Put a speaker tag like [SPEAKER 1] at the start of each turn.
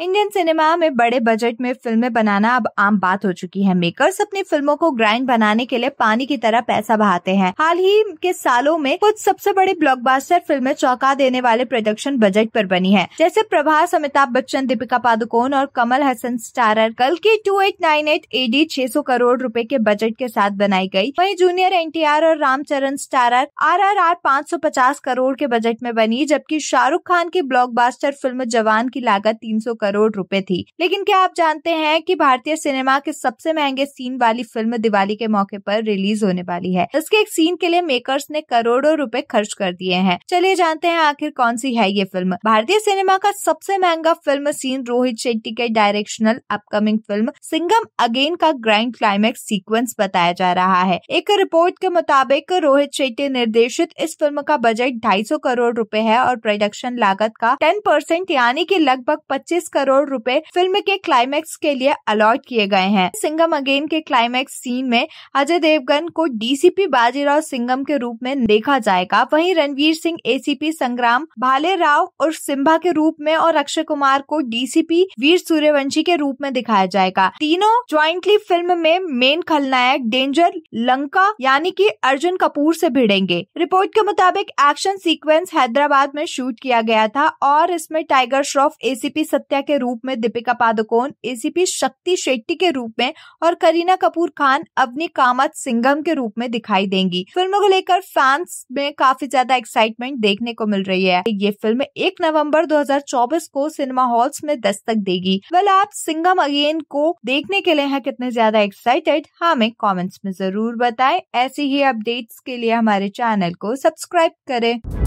[SPEAKER 1] Indian cinema में बड़े budget में फिल्में बनाना अब आम बात हो चुकी है मेकर्स अपनी फिल्मों को ग्राइंड बनाने के लिए पानी की तरह पैसा बहाते हैं हाल ही के सालों में कुछ सबसे बड़ी ब्लॉकबस्टर फिल्में चौंका देने वाले प्रोडक्शन बजट पर बनी है जैसे प्रभास अमिताभ बच्चन दीपिका पादुकोण और कमल हसन स्टारर कल की two eight nine eight AD छह सौ करोड़ रूपए के बजट के साथ बनाई गयी वही जूनियर एन और Ram Charan starrer R R R पाँच सौ पचास करोड़ के बजट में बनी जबकि शाहरुख खान की ब्लॉक फिल्म जवान की लागत तीन सौ करोड़ रुपए थी लेकिन क्या आप जानते हैं कि भारतीय सिनेमा के सबसे महंगे सीन वाली फिल्म दिवाली के मौके पर रिलीज होने वाली है इसके एक सीन के लिए मेकर्स ने करोड़ों रुपए खर्च कर दिए हैं चलिए जानते हैं आखिर कौन सी है ये फिल्म भारतीय सिनेमा का सबसे महंगा फिल्म सीन रोहित शेट्टी के directional upcoming film Singham again का ग्रैंड क्लाइमैक्स सीक्वेंस बताया जा रहा है एक रिपोर्ट के मुताबिक रोहित शेट्टी निर्देशित इस फिल्म का बजट ढाई करोड़ रूपए है और प्रोडक्शन लागत का टेन परसेंट यानी की लगभग पच्चीस करोड़ रुपए फिल्म के क्लाइमैक्स के लिए अलॉट किए गए हैं सिंगम अगेन के क्लाइमैक्स सीन में अजय देवगन को डीसीपी बाजीराव सिंगम के रूप में देखा जाएगा वहीं रणवीर सिंह एसीपी संग्राम भाले राव और सिम्भा के रूप में और अक्षय कुमार को डीसीपी वीर सूर्यवंशी के रूप में दिखाया जाएगा तीनों ज्वाइंटली फिल्म में मेन खलनायक डेंजर लंका यानी कि अर्जुन कपूर से भिड़ेंगे रिपोर्ट के मुताबिक एक्शन सीक्वेंस हैदराबाद में शूट किया गया था और इसमें टाइगर श्रॉफ एसीपी सत्या के रूप में दीपिका पादुकोण एसीपी शक्ति शेट्टी के रूप में और करीना कपूर खान अपनी कामत सिंघम के रूप में दिखाई देंगी फिल्मों को लेकर फैंस में काफी ज्यादा एक्साइटमेंट देखने को मिल रही है ये फिल्म एक नवम्बर दो को सिनेमा हॉल्स में दस्तक देगी वेल आप सिंगम अगेन को देखने के लिए है कितने ज्यादा एक्साइटेड हाँ, हमें कॉमेंट्स में जरूर बताए ऐसी ही अपडेट्स के लिए हमारे चैनल को सब्सक्राइब करें